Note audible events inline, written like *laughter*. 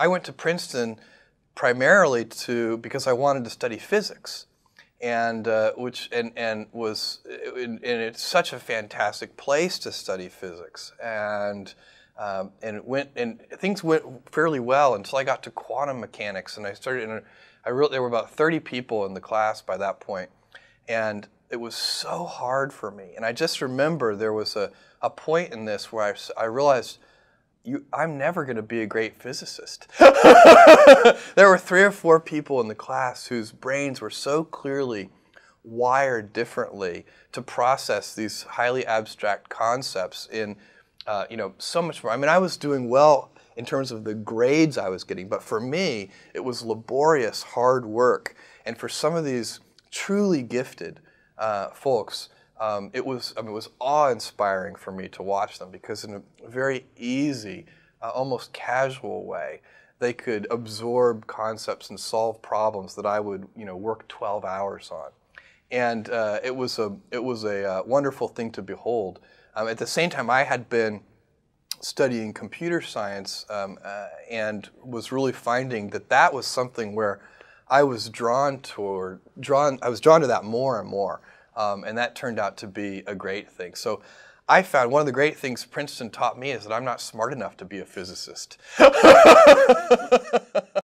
I went to Princeton primarily to because I wanted to study physics, and uh, which and and was and, it's such a fantastic place to study physics, and um, and went and things went fairly well until I got to quantum mechanics, and I started. And I really there were about thirty people in the class by that point, and it was so hard for me. And I just remember there was a a point in this where I, I realized you, I'm never going to be a great physicist. *laughs* there were three or four people in the class whose brains were so clearly wired differently to process these highly abstract concepts in, uh, you know, so much more. I mean, I was doing well in terms of the grades I was getting, but for me, it was laborious, hard work. And for some of these truly gifted uh, folks, um, it was I mean, it was awe-inspiring for me to watch them because in a very easy, uh, almost casual way, they could absorb concepts and solve problems that I would you know work 12 hours on, and uh, it was a it was a uh, wonderful thing to behold. Um, at the same time, I had been studying computer science um, uh, and was really finding that that was something where I was drawn toward drawn I was drawn to that more and more. Um, and that turned out to be a great thing. So I found one of the great things Princeton taught me is that I'm not smart enough to be a physicist. *laughs*